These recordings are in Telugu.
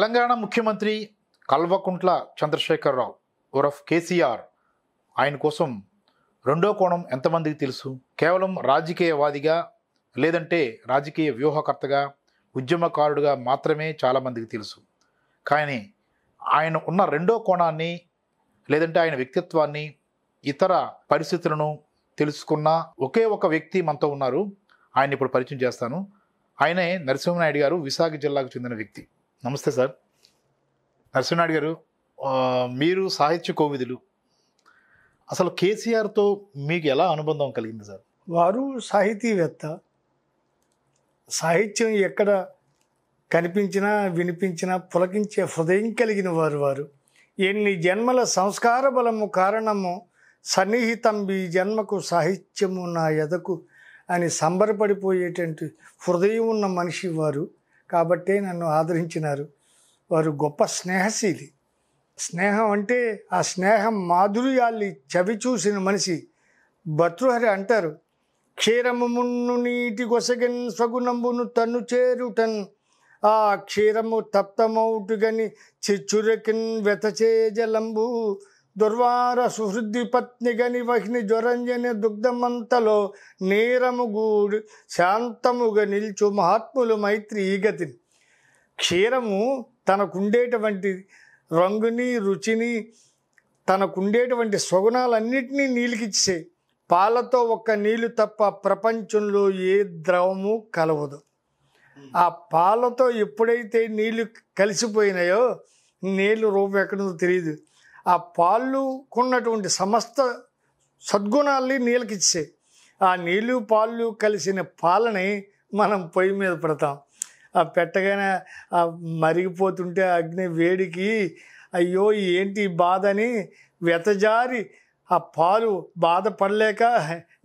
తెలంగాణ ముఖ్యమంత్రి కల్వకుంట్ల చంద్రశేఖరరావు ఉరఫ్ కేసీఆర్ ఆయన కోసం రెండో కోణం ఎంతమందికి తెలుసు కేవలం రాజకీయవాదిగా లేదంటే రాజకీయ వ్యూహకర్తగా ఉద్యమకారుడిగా మాత్రమే చాలామందికి తెలుసు కానీ ఆయన ఉన్న రెండో కోణాన్ని లేదంటే ఆయన వ్యక్తిత్వాన్ని ఇతర పరిస్థితులను తెలుసుకున్న ఒకే ఒక వ్యక్తి మనతో ఉన్నారు ఆయన ఇప్పుడు పరిచయం చేస్తాను ఆయనే నరసింహనాయుడు గారు విశాఖ జిల్లాకు చెందిన వ్యక్తి నమస్తే సార్ నరసింహనాయుడు గారు మీరు సాహిత్య కోవిదులు అసలు కేసీఆర్తో మీకు ఎలా అనుబంధం కలిగింది సార్ వారు సాహితీవేత్త సాహిత్యం ఎక్కడ కనిపించినా వినిపించినా పులకించే హృదయం కలిగిన వారు వారు ఎన్ని జన్మల సంస్కార బలము కారణము సన్నిహితం ఈ జన్మకు సాహిత్యము నా ఎదకు అని సంబరపడిపోయేటువంటి హృదయం ఉన్న మనిషి వారు కాబట్టే నన్ను ఆదరించినారు వారు గొప్ప స్నేహశీలి స్నేహం అంటే ఆ స్నేహం మాధుర్యాల్ని చవి చూసిన మనిషి భర్తృహరి అంటారు క్షీరముమున్ను నీటి గొసగన్ స్వగుణంబును తన్ను చేరుటన్ ఆ క్షీరము తప్తమౌటుగని చిచ్చురకిన్ వెతచే జలంబు దుర్వార సుహృద్ధి పత్ని గని వహిని జ్వరంజని దుగ్ధమంతలో నేరముగూడి శాంతముగా నిల్చు మహాత్ములు మైత్రి ఈ గతిని క్షీరము తనకుండేటువంటి రంగుని రుచిని తనకుండేటువంటి సుగుణాలన్నింటినీ నీళ్ళకిచ్చేయి పాలతో ఒక్క నీళ్ళు తప్ప ప్రపంచంలో ఏ ద్రవము కలవదు ఆ పాలతో ఎప్పుడైతే నీళ్ళు కలిసిపోయినాయో నీళ్ళు రూపం ఎక్కడో తెలియదు ఆ పాలుకున్నటువంటి సమస్త సద్గుణాల్ని నీళ్ళకి ఇచ్చే ఆ నీళ్ళు పాలు కలిసిన పాలని మనం పొయ్యి మీద పెడతాం ఆ పెట్టగానే ఆ మరిగిపోతుంటే అగ్ని వేడికి అయ్యో ఏంటి బాధ అని వెతజారి ఆ పాలు బాధపడలేక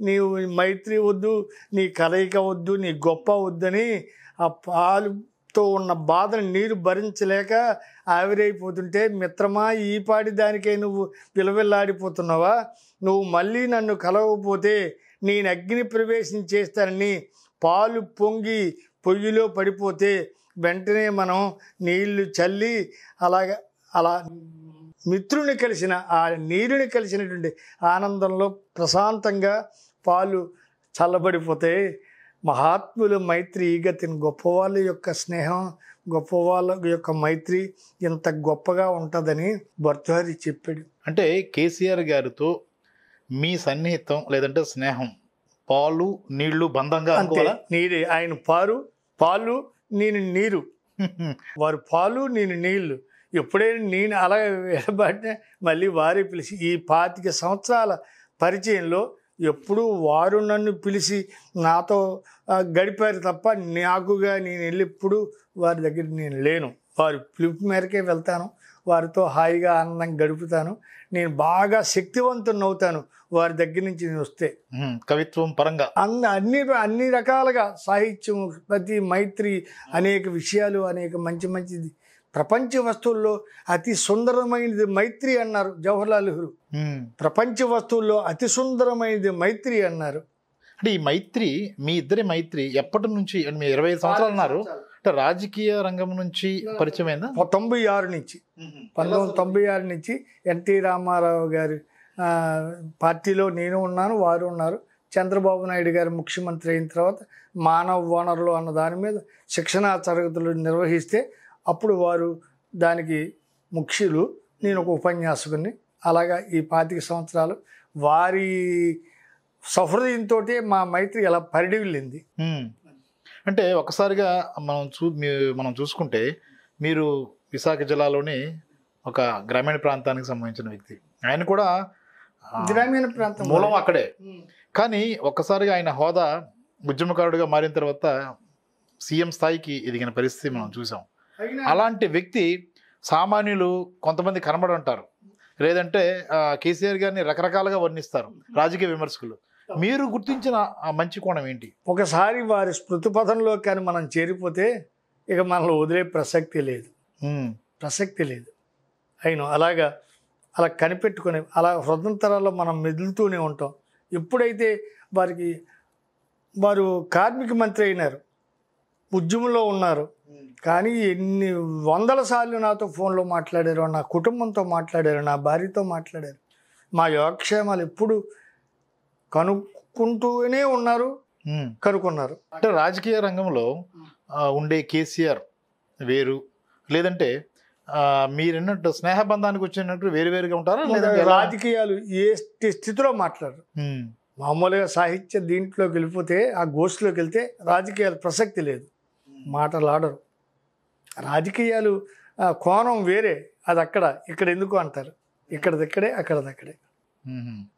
నీ మైత్రి వద్దు నీ కలయిక వద్దు నీ గొప్ప వద్దని ఆ పాలు తో ఉన్న బాధను నీరు భరించలేక ఆవిరైపోతుంటే మిత్రమా ఈ పాడి దానికై నువ్వు విలవిల్లాడిపోతున్నావా నువ్వు మళ్ళీ నన్ను కలవకపోతే నేను అగ్ని ప్రవేశం చేస్తానని పాలు పొంగి పొయ్యిలో పడిపోతే వెంటనే మనం నీళ్లు చల్లి అలాగ అలా మిత్రుని కలిసిన ఆ నీరుని కలిసినటువంటి ఆనందంలో ప్రశాంతంగా పాలు చల్లబడిపోతాయి మహాత్ములు మైత్రి గతిని గొప్పవాళ్ళ యొక్క స్నేహం గొప్పవాళ్ళ యొక్క మైత్రి ఇంత గొప్పగా ఉంటుందని భర్తహరి చెప్పాడు అంటే కేసీఆర్ గారితో మీ సన్నిహితం లేదంటే స్నేహం పాలు నీళ్లు బంధంగా నీరే ఆయన పారు పాలు నేను నీరు వారు పాలు నేను నీళ్లు ఎప్పుడైనా నేను అలా వెళ్ళబడితే మళ్ళీ వారే పిలిచి ఈ పాతిక సంవత్సరాల పరిచయంలో ఎప్పుడూ వారు నన్ను పిలిచి నాతో గడిపారు తప్ప నాకుగా నేను వెళ్ళిప్పుడు వారి దగ్గర నేను లేను వారి పిలుపు మేరకే వెళ్తాను వారితో హాయిగా ఆనందంగా గడుపుతాను నేను బాగా శక్తివంతుని అవుతాను వారి దగ్గర నుంచి నేను వస్తే కవిత్వం పరంగా అన్న అన్ని అన్ని రకాలుగా సాహిత్యం ప్రతి మైత్రి అనేక విషయాలు అనేక మంచి మంచిది ప్రపంచ వస్తువుల్లో అతి సుందరమైనది మైత్రి అన్నారు జవహర్లాల్ నెహ్రూ ప్రపంచ వస్తువుల్లో అతి సుందరమైనది మైత్రి అన్నారు అంటే ఈ మైత్రి మీ ఇద్దరి మైత్రి ఎప్పటి నుంచి మీ ఇరవై సంవత్సరాలు ఉన్నారు అంటే రాజకీయ రంగం నుంచి పరిచయమైందా తొంభై ఆరు నుంచి పంతొమ్మిది తొంభై ఆరు నుంచి ఎన్టీ రామారావు గారి పార్టీలో నేను ఉన్నాను వారు ఉన్నారు చంద్రబాబు నాయుడు గారు ముఖ్యమంత్రి అయిన తర్వాత మానవ వనరులు అన్న దాని మీద శిక్షణా తరగతులు నిర్వహిస్తే అప్పుడు వారు దానికి ముఖ్యులు నేను ఒక ఉపన్యాసకుని అలాగా ఈ పాతిక సంవత్సరాలు వారి సహృదయంతో మా మైత్రి అలా వెళ్ళింది అంటే ఒకసారిగా మనం చూ మనం చూసుకుంటే మీరు విశాఖ జిల్లాలోని ఒక గ్రామీణ ప్రాంతానికి సంబంధించిన వ్యక్తి ఆయన కూడా గ్రామీణ ప్రాంతం మూలం అక్కడే కానీ ఒక్కసారిగా ఆయన హోదా ఉద్యమకారుడిగా మారిన తర్వాత సీఎం స్థాయికి ఎదిగిన పరిస్థితి మనం చూసాం అలాంటి వ్యక్తి సామాన్యులు కొంతమంది కనబడంటారు లేదంటే కేసీఆర్ గారిని రకరకాలుగా వర్ణిస్తారు రాజకీయ విమర్శకులు మీరు గుర్తించిన ఆ మంచి కోణం ఏంటి ఒకసారి వారి స్మృతిపథంలో కానీ మనం చేరిపోతే ఇక మనలో వదిలే ప్రసక్తి లేదు ప్రసక్తి లేదు అయినా అలాగా అలా కనిపెట్టుకుని అలా హృదంతరాల్లో మనం మెదులుతూనే ఉంటాం ఎప్పుడైతే వారికి వారు కార్మిక మంత్రి అయినారు ఉద్యమంలో ఉన్నారు కానీ ఎన్ని వందల సార్లు నాతో ఫోన్లో మాట్లాడారు నా కుటుంబంతో మాట్లాడారు నా భార్యతో మాట్లాడారు మా యోగక్షేమాలు ఎప్పుడు కనుక్కుంటూనే ఉన్నారు కనుక్కున్నారు అంటే రాజకీయ రంగంలో ఉండే కేసీఆర్ వేరు లేదంటే మీరెన్నట్టు స్నేహబంధానికి వచ్చినట్టు వేరు వేరుగా ఉంటారా లేదంటే రాజకీయాలు ఏ స్థితిలో మాట్లాడరు మామూలుగా సాహిత్య దీంట్లోకి వెళ్ళిపోతే ఆ గోష్ఠిలోకి వెళ్తే రాజకీయాలు ప్రసక్తి లేదు మాటలాడరు రాజకీయాలు కోణం వేరే అది అక్కడ ఇక్కడ ఎందుకు అంటారు ఇక్కడదిక్కడే అక్కడదక్కడే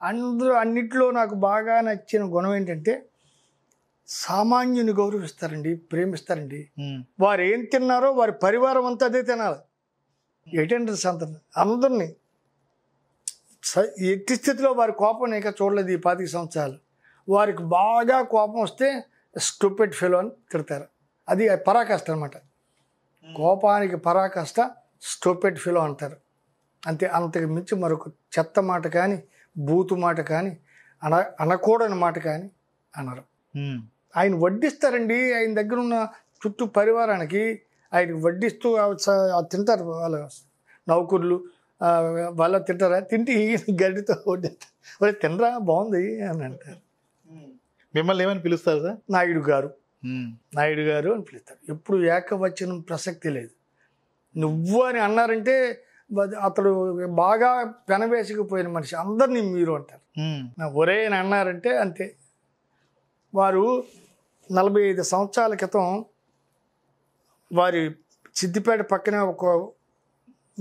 అందరూ అన్నిట్లో నాకు బాగా నచ్చిన గుణం ఏంటంటే సామాన్యుని గౌరవిస్తారండి ప్రేమిస్తారండి వారు ఏం తిన్నారో వారి పరివారం అంతా అదే తినాలి ఎటెండర్స్ అంత అందరినీ ఎట్టి స్థితిలో వారి కోపం ఇంకా చూడలేదు ఈ పాతిక సంవత్సరాలు వారికి బాగా కోపం వస్తే స్టూపెడ్ ఫెలో అని తిడతారు అది పరాకాష్ట అనమాట కోపానికి పరాకాష్ట స్టోపెట్ ఫిలో అంటారు అంతే అంతకు మించి మరొక చెత్త మాట కానీ బూతు మాట కానీ అన అనకూడని మాట కానీ అనరు ఆయన వడ్డిస్తారండి ఆయన దగ్గర ఉన్న చుట్టూ పరివారానికి ఆయనకి వడ్డిస్తూ తింటారు వాళ్ళ నౌకర్లు వాళ్ళ తింటారా తింటే గడ్డితో వడ్డిస్తారు వాళ్ళు తినరా బాగుంది అని అంటారు మిమ్మల్ని ఏమని పిలుస్తారు సార్ నాయుడు గారు నాయుడు గారు అని పిలుస్తారు ఎప్పుడు ఏకవచనం ప్రసక్తి లేదు నువ్వు అని అన్నారంటే అతడు బాగా పెనవేసుకుపోయిన మనిషి అందరినీ మీరు అంటారు ఒరే అని అన్నారంటే అంతే వారు నలభై ఐదు సంవత్సరాల క్రితం వారి సిద్దిపేట పక్కనే ఒక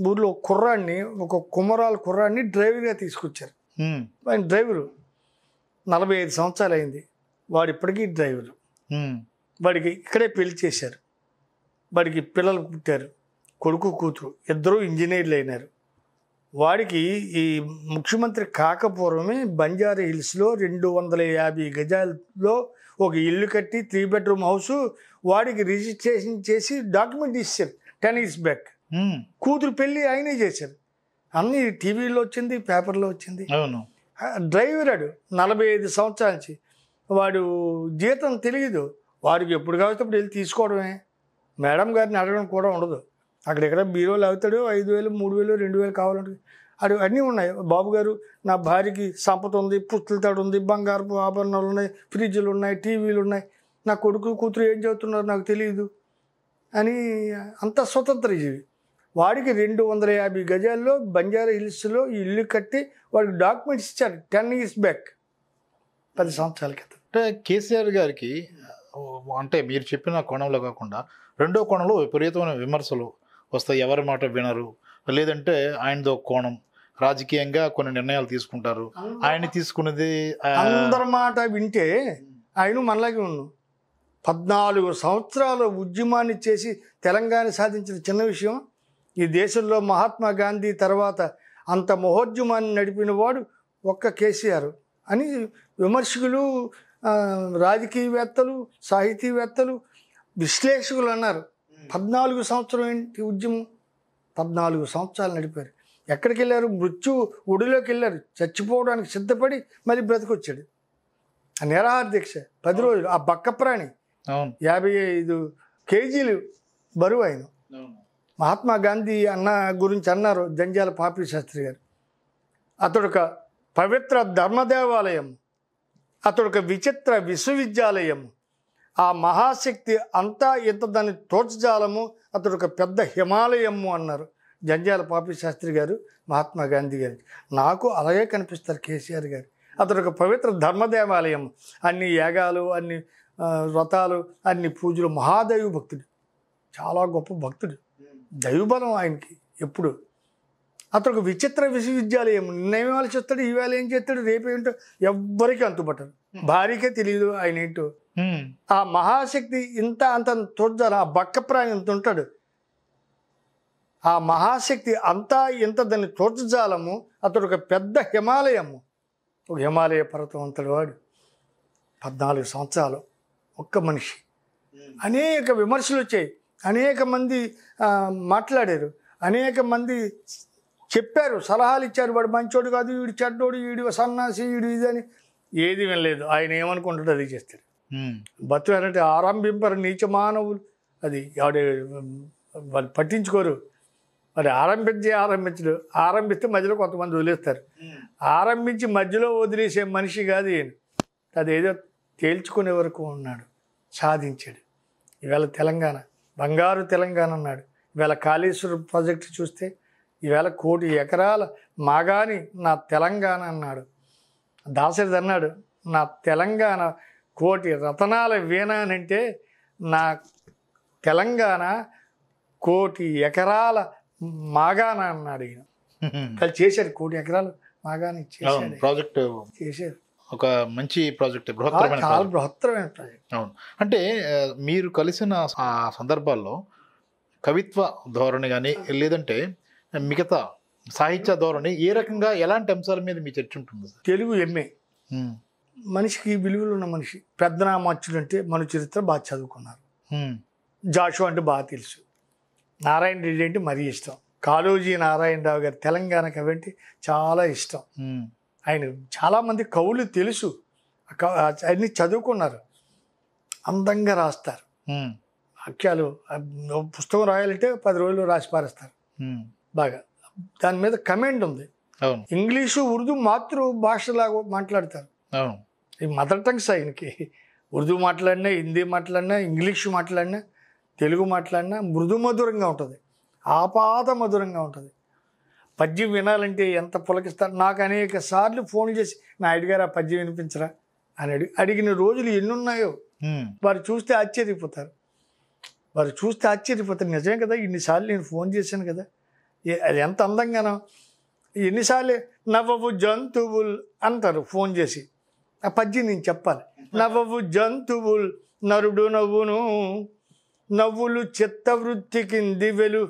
ఊర్లో కుర్రాన్ని ఒక కుమ్మరాల కుర్రాన్ని డ్రైవర్గా తీసుకొచ్చారు ఆయన డ్రైవరు నలభై ఐదు సంవత్సరాలు అయింది వాడు ఇప్పటికీ డ్రైవరు వాడికి ఇక్కడే పెళ్లి చేశారు వాడికి పిల్లలు పుట్టారు కొడుకు కూతురు ఇద్దరూ ఇంజనీర్లు అయినారు వాడికి ఈ ముఖ్యమంత్రి కాకపూర్వమే బంజారా హిల్స్లో రెండు వందల యాభై గజాల్లో ఒక ఇల్లు కట్టి త్రీ బెడ్రూమ్ హౌస్ వాడికి రిజిస్ట్రేషన్ చేసి డాక్యుమెంట్ ఇచ్చారు టెన్ ఇయర్స్ బ్యాక్ కూతురు పెళ్ళి ఆయనే చేశారు అన్నీ టీవీలో వచ్చింది పేపర్లో వచ్చింది అవును డ్రైవర్ అడు నలభై ఐదు సంవత్సరాల నుంచి వాడు జీతం తెలియదు వాడికి ఎప్పుడు కావచ్చు అప్పుడు వెళ్ళి తీసుకోవడమే మేడం గారిని అడగడం కూడా ఉండదు ఎక్కడ బీరోలు అవుతాడు ఐదు వేలు మూడు వేలు రెండు వేలు కావాలంటే అవి అన్నీ ఉన్నాయి బాబు గారు నా భార్యకి సంపద ఉంది తాడు ఉంది బంగారపు ఆభరణాలు ఉన్నాయి ఫ్రిడ్జ్లు ఉన్నాయి టీవీలు ఉన్నాయి నా కొడుకు కూతురు ఏం చదువుతున్నారు నాకు తెలియదు అని అంత స్వతంత్ర జీవి వాడికి రెండు వందల యాభై గజాల్లో బంజారా హిల్స్లో ఇల్లు కట్టి వాడికి డాక్యుమెంట్స్ ఇచ్చారు టెన్ ఇయర్స్ బ్యాక్ పది సంవత్సరాల క్రితం అంటే కేసీఆర్ గారికి అంటే మీరు చెప్పిన కోణంలో కాకుండా రెండో కోణంలో విపరీతమైన విమర్శలు వస్తాయి ఎవరి మాట వినరు లేదంటే ఆయనదో కోణం రాజకీయంగా కొన్ని నిర్ణయాలు తీసుకుంటారు ఆయన తీసుకున్నది అందరి మాట వింటే ఆయన మనలాగే ఉన్నాం పద్నాలుగు సంవత్సరాల ఉద్యమాన్ని చేసి తెలంగాణ సాధించిన చిన్న విషయం ఈ దేశంలో మహాత్మా గాంధీ తర్వాత అంత మహోద్యమాన్ని నడిపిన వాడు ఒక్క కేసీఆర్ అని విమర్శకులు రాజకీయవేత్తలు సాహితీవేత్తలు విశ్లేషకులు అన్నారు పద్నాలుగు సంవత్సరం ఏంటి ఉద్యమం పద్నాలుగు సంవత్సరాలు నడిపారు ఎక్కడికి వెళ్ళారు మృత్యు ఒడిలోకి వెళ్ళారు చచ్చిపోవడానికి సిద్ధపడి మళ్ళీ బ్రతికొచ్చాడు ఆ నిరాహార దీక్ష పది రోజులు ఆ బక్క ప్రాణి యాభై ఐదు కేజీలు బరువు ఆయన మహాత్మా గాంధీ అన్న గురించి అన్నారు జంజాల పాపి శాస్త్రి గారు అతడు ఒక పవిత్ర ధర్మదేవాలయం అతడు ఒక విచిత్ర విశ్వవిద్యాలయం ఆ మహాశక్తి అంతా ఇంత దాని తోచజాలము అతడు ఒక పెద్ద హిమాలయము అన్నారు జంజాల పాపి శాస్త్రి గారు మహాత్మా గాంధీ గారు నాకు అలాగే కనిపిస్తారు కేసీఆర్ గారు అతడు ఒక పవిత్ర ధర్మదేవాలయం అన్ని యాగాలు అన్ని వ్రతాలు అన్ని పూజలు మహాదైవ భక్తుడు చాలా గొప్ప భక్తుడు దైవబలం ఆయనకి ఎప్పుడు ఒక విచిత్ర విశ్వవిద్యాలయం నిర్ణయాలు చేస్తాడు వేళ ఏం చేస్తాడు రేపు ఏంటో ఎవ్వరికి అంతుపట్టరు hmm. భార్యకే తెలియదు ఆయన ఏంటో hmm. ఆ మహాశక్తి ఇంత అంత తోడ్జాలి ఆ ప్రాణి ఇంత ఉంటాడు ఆ మహాశక్తి అంతా ఇంత దాన్ని తోడ్జాలము అతడు ఒక పెద్ద హిమాలయము ఒక హిమాలయ పర్వతం అంతటి వాడు పద్నాలుగు సంవత్సరాలు ఒక్క మనిషి hmm. అనేక విమర్శలు వచ్చాయి అనేక మంది మాట్లాడారు అనేక మంది చెప్పారు సలహాలు ఇచ్చారు వాడు మంచోడు కాదు వీడు చెడ్డోడు వీడు సన్నాసి వీడు ఇదని ఏది వినలేదు ఆయన ఏమనుకుంటాడు అది చేస్తాడు బతుకంటే ఆరంభింపరు నీచ మానవులు అది ఆవిడ వాళ్ళు పట్టించుకోరు మరి ఆరంభించి ఆరంభించడు ఆరంభిస్తే మధ్యలో కొంతమంది వదిలేస్తారు ఆరంభించి మధ్యలో వదిలేసే మనిషి కాదు అది ఏదో తేల్చుకునే వరకు ఉన్నాడు సాధించాడు ఇవాళ తెలంగాణ బంగారు తెలంగాణ అన్నాడు ఇవాళ కాళేశ్వరం ప్రాజెక్టు చూస్తే ఈవేళ కోటి ఎకరాల మాగాని నా తెలంగాణ అన్నాడు దాసరిది అన్నాడు నా తెలంగాణ కోటి రతనాల వీణ అంటే నా తెలంగాణ కోటి ఎకరాల మాగాన అన్నాడు ఈయన చేశారు కోటి ఎకరాలు మాగాని ప్రాజెక్ట్ చేశారు ఒక మంచి ప్రాజెక్ట్ బృహత్తరమైన బృహత్తరమైన ప్రాజెక్ట్ అవును అంటే మీరు కలిసిన ఆ సందర్భాల్లో కవిత్వ ధోరణి కానీ లేదంటే మిగతా సాహిత్య ధోరణి ఏ రకంగా ఎలాంటి అంశాల మీద మీ చర్చ ఉంటుంది తెలుగు ఎంఏ మనిషికి విలువలు ఉన్న మనిషి పెద్దనామాచ్యుడు అంటే మన చరిత్ర బాగా చదువుకున్నారు జాషు అంటే బాగా తెలుసు నారాయణ రెడ్డి అంటే మరీ ఇష్టం కాళోజీ నారాయణరావు గారు తెలంగాణ కవి అంటే చాలా ఇష్టం ఆయన చాలామంది కవులు తెలుసు అన్ని చదువుకున్నారు అందంగా రాస్తారు వాక్యాలు పుస్తకం రాయాలంటే పది రోజులు రాసి పారేస్తారు బాగా దాని మీద కమెంట్ ఉంది ఇంగ్లీషు ఉర్దూ భాషలాగా మాట్లాడతారు ఈ మదర్ టంగ్స్ ఆయనకి ఉర్దూ మాట్లాడినా హిందీ మాట్లాడినా ఇంగ్లీషు మాట్లాడినా తెలుగు మాట్లాడినా మృదు మధురంగా ఉంటుంది ఆపాద మధురంగా ఉంటుంది పద్యం వినాలంటే ఎంత పులకిస్తారు నాకు అనేక సార్లు ఫోన్ చేసి నా ఐడిగారు ఆ పద్యం వినిపించరా అని అడిగి అడిగిన రోజులు ఎన్నున్నాయో వారు చూస్తే ఆశ్చర్యపోతారు వారు చూస్తే ఆశ్చర్యపోతారు నిజమే కదా ఇన్నిసార్లు నేను ఫోన్ చేశాను కదా అది ఎంత అందంగా ఎన్నిసార్లు నవ్వవు జంతువులు అంటారు ఫోన్ చేసి ఆ పద్యం నేను చెప్పాలి నవ్వవు జంతువులు నరుడు నవ్వును నవ్వులు చిత్తవృత్తి వెలు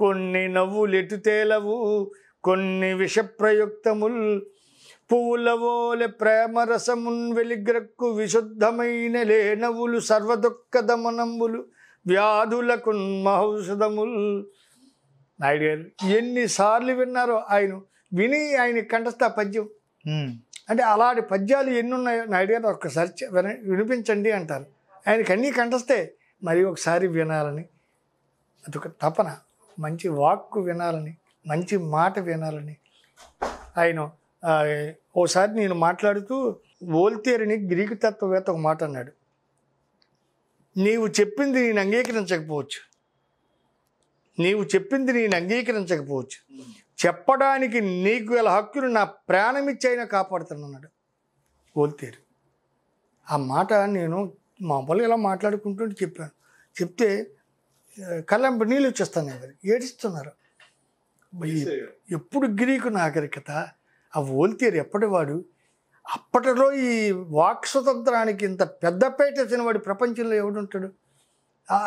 కొన్ని నవ్వులు ఎటు తేలవు కొన్ని విషప్రయుక్తముల్ పువ్వులవోలె ప్రేమరసమున్ వెలిగ్రక్కు విశుద్ధమైన లేనవులు సర్వదుఃఖ దమనములు వ్యాధులకు మహౌషధముల్ నాయుడు గారు ఎన్నిసార్లు విన్నారో ఆయన విని ఆయన కంఠస్థ పద్యం అంటే అలాంటి పద్యాలు ఎన్ని ఉన్నాయో నాయుడు గారు ఒక్కసారి వినిపించండి అంటారు ఆయనకి అన్నీ కంఠస్తే మరి ఒకసారి వినాలని అది ఒక తపన మంచి వాక్కు వినాలని మంచి మాట వినాలని ఆయన ఓసారి నేను మాట్లాడుతూ ఓల్తేరిని గ్రీకు తత్వవేత్త ఒక మాట అన్నాడు నీవు చెప్పింది నేను అంగీకరించకపోవచ్చు నీవు చెప్పింది నేను అంగీకరించకపోవచ్చు చెప్పడానికి నీకు గల హక్కును నా ప్రాణమిచ్చైనా కాపాడుతున్నాడు కోల్తేరు ఆ మాట నేను మామూలుగా ఇలా మాట్లాడుకుంటుంటే చెప్పాను చెప్తే కళ్ళంపు నీళ్ళు వచ్చేస్తాను ఎవరు ఏడుస్తున్నారు ఎప్పుడు గ్రీకు నాగరికత ఆ ఓల్తేరు ఎప్పటివాడు అప్పటిలో ఈ వాక్ స్వతంత్రానికి ఇంత పెద్దపేట తినవాడు ప్రపంచంలో ఎవడుంటాడు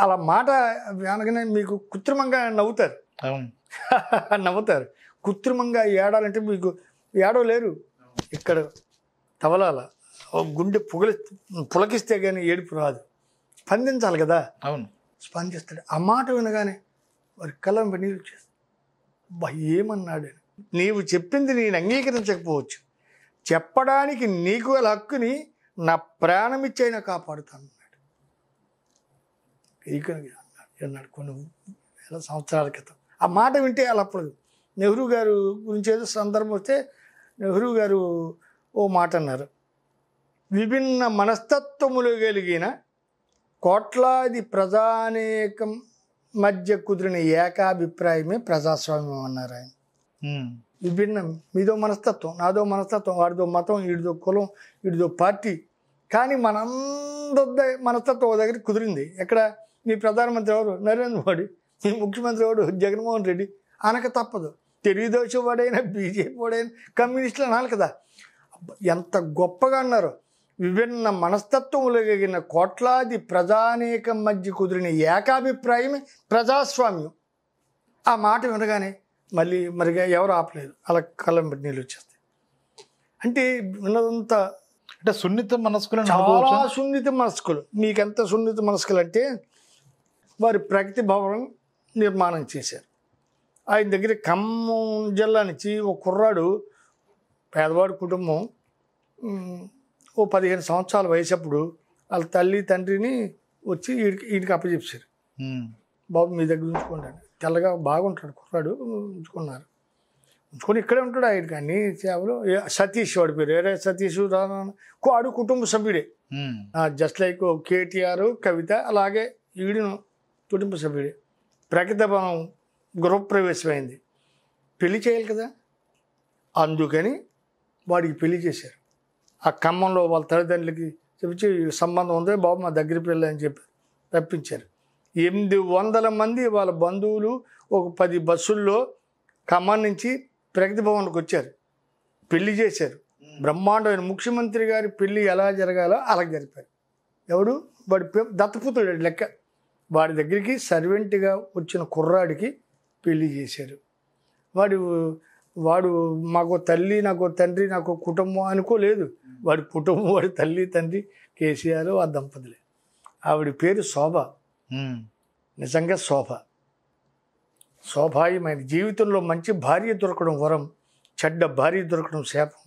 అలా మాట అనగానే మీకు కృత్రిమంగా నవ్వుతారు నవ్వుతారు కృత్రిమంగా ఏడాలంటే మీకు ఏడో లేరు ఇక్కడ తవలాల గుండె పొగలి పులకిస్తే కానీ ఏడుపు రాదు స్పందించాలి కదా అవును స్పందిస్తాడు ఆ మాట వినగానే వారి కళ్ళం నీరు వచ్చేస్తుంది ఏమన్నాడు నీవు చెప్పింది నేను అంగీకరించకపోవచ్చు చెప్పడానికి నీకు హక్కుని నా ప్రాణమిచ్చైనా కాపాడుతాను అన్నాడు కొన్ని వేల సంవత్సరాల క్రితం ఆ మాట వింటే అలా అప్పుడు నెహ్రూ గారు గురించి ఏదో సందర్భం వస్తే నెహ్రూ గారు ఓ మాట అన్నారు విభిన్న మనస్తత్వములు కలిగిన కోట్లాది ప్రజానేకం మధ్య కుదిరిన ఏకాభిప్రాయమే ప్రజాస్వామ్యం అన్నారు ఆయన విభిన్న మీదో మనస్తత్వం నాదో మనస్తత్వం వాడిదో మతం వీడిదో కులం వీడిదో పార్టీ కానీ మనందరి మనస్తత్వం దగ్గర కుదిరింది ఎక్కడ మీ ప్రధానమంత్రి ఎవరు నరేంద్ర మోడీ మీ ముఖ్యమంత్రి ఎవరు జగన్మోహన్ రెడ్డి అనక తప్పదు తెలుగుదేశం వాడైనా బీజేపీ వాడైనా కమ్యూనిస్టులు అనాలి కదా ఎంత గొప్పగా అన్నారు విభిన్న మనస్తత్వములు కలిగిన కోట్లాది ప్రజానేకం మధ్య కుదిరిన ఏకాభిప్రాయమే ప్రజాస్వామ్యం ఆ మాట వినగానే మళ్ళీ మరి ఎవరు ఆపలేదు అలా కళ్ళం పెట్టి నీళ్ళు వచ్చేస్తాయి అంటే విన్నదంతా అంటే సున్నిత మనస్కులు చాలా సున్నిత మనస్కులు మీకెంత సున్నిత మనస్కులు అంటే వారి ప్రగతి భవనం నిర్మాణం చేశారు ఆయన దగ్గర ఖమ్మం జిల్లా నుంచి ఓ కుర్రాడు పేదవాడి కుటుంబం ఓ పదిహేను సంవత్సరాల వయసు అప్పుడు వాళ్ళ తల్లి తండ్రిని వచ్చి ఈడికి ఈడికి అప్పచెప్పారు బాబు మీ దగ్గర ఉంచుకోండి తెల్లగా బాగుంటాడు కుర్రాడు ఉంచుకున్నారు ఉంచుకొని ఇక్కడే ఉంటాడు ఆయన కానీ సేవలు సతీష్ వాడి పేరు వేరే సతీష్ ఆడు కుటుంబ సభ్యుడే జస్ట్ లైక్ కేటీఆర్ కవిత అలాగే ఈడును కుటుంబ సభ్యుడే ప్రగతి భవనం గృహప్రవేశమైంది పెళ్లి చేయాలి కదా అందుకని వాడికి పెళ్లి చేశారు ఆ ఖమ్మంలో వాళ్ళ తల్లిదండ్రులకి చెప్పి సంబంధం ఉందో బాబు మా దగ్గర పిల్ల అని చెప్పి రప్పించారు ఎనిమిది వందల మంది వాళ్ళ బంధువులు ఒక పది బస్సుల్లో ఖమ్మం నుంచి ప్రగతి భవన్కి వచ్చారు పెళ్లి చేశారు బ్రహ్మాండమైన ముఖ్యమంత్రి గారి పెళ్లి ఎలా జరగాలో అలా జరిపారు ఎవడు వాడి దత్తపుత్రుడు లెక్క వాడి దగ్గరికి సర్వెంట్గా వచ్చిన కుర్రాడికి పెళ్లి చేశారు వాడు వాడు మాకు తల్లి నాకు తండ్రి నాకు కుటుంబం అనుకోలేదు వాడి కుటుంబం వాడి తల్లి తండ్రి కేసీఆర్ ఆ దంపతులే ఆవిడ పేరు శోభ నిజంగా శోభ శోభాయమైన జీవితంలో మంచి భార్య దొరకడం వరం చెడ్డ భార్య దొరకడం శాపం